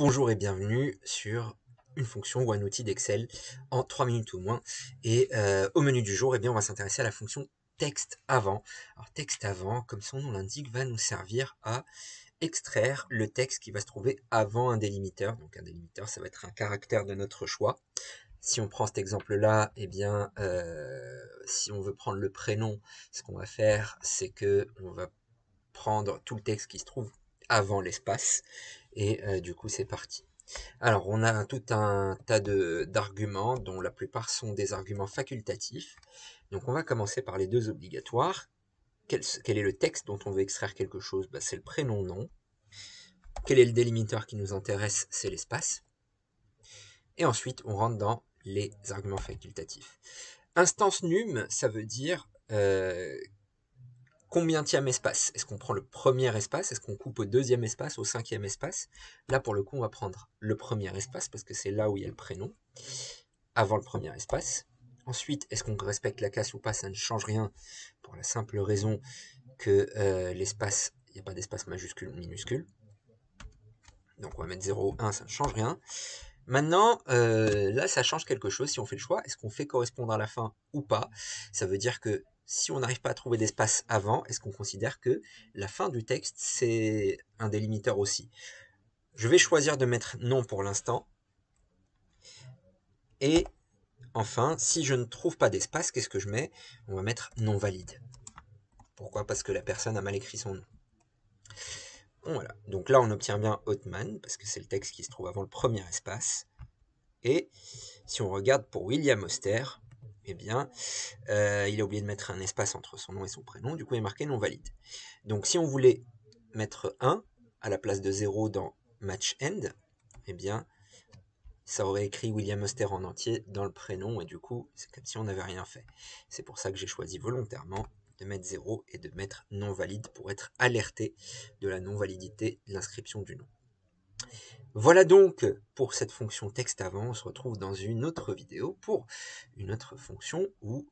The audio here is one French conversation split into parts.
Bonjour et bienvenue sur une fonction ou un outil d'Excel en 3 minutes ou moins. Et euh, au menu du jour, eh bien, on va s'intéresser à la fonction texte avant. Alors texte avant, comme son nom l'indique, va nous servir à extraire le texte qui va se trouver avant un délimiteur. Donc un délimiteur, ça va être un caractère de notre choix. Si on prend cet exemple-là, et eh bien, euh, si on veut prendre le prénom, ce qu'on va faire, c'est que on va prendre tout le texte qui se trouve avant l'espace. Et euh, du coup, c'est parti. Alors, on a tout un tas d'arguments, dont la plupart sont des arguments facultatifs. Donc, on va commencer par les deux obligatoires. Quel, est le texte dont on veut extraire quelque chose bah, C'est le prénom-nom. Quel est le délimiteur qui nous intéresse C'est l'espace. Et ensuite, on rentre dans les arguments facultatifs. Instance num, ça veut dire euh, combien tième espace Est-ce qu'on prend le premier espace Est-ce qu'on coupe au deuxième espace, au cinquième espace Là, pour le coup, on va prendre le premier espace parce que c'est là où il y a le prénom, avant le premier espace. Ensuite, est-ce qu'on respecte la casse ou pas Ça ne change rien pour la simple raison que euh, l'espace, il n'y a pas d'espace majuscule minuscule. Donc on va mettre 0, 1, ça ne change rien. Maintenant, euh, là, ça change quelque chose si on fait le choix. Est-ce qu'on fait correspondre à la fin ou pas Ça veut dire que si on n'arrive pas à trouver d'espace avant, est-ce qu'on considère que la fin du texte, c'est un délimiteur aussi Je vais choisir de mettre non pour l'instant. Et enfin, si je ne trouve pas d'espace, qu'est-ce que je mets On va mettre non valide. Pourquoi Parce que la personne a mal écrit son nom. voilà. Donc là, on obtient bien Hotman, parce que c'est le texte qui se trouve avant le premier espace. Et si on regarde pour William Auster, eh bien, euh, il a oublié de mettre un espace entre son nom et son prénom, du coup il est marqué non valide. Donc si on voulait mettre 1 à la place de 0 dans match end, eh bien, ça aurait écrit William Oster en entier dans le prénom, et du coup, c'est comme si on n'avait rien fait. C'est pour ça que j'ai choisi volontairement de mettre 0 et de mettre non valide pour être alerté de la non-validité de l'inscription du nom. Voilà donc pour cette fonction texte avant. On se retrouve dans une autre vidéo pour une autre fonction ou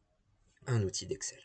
un outil d'Excel.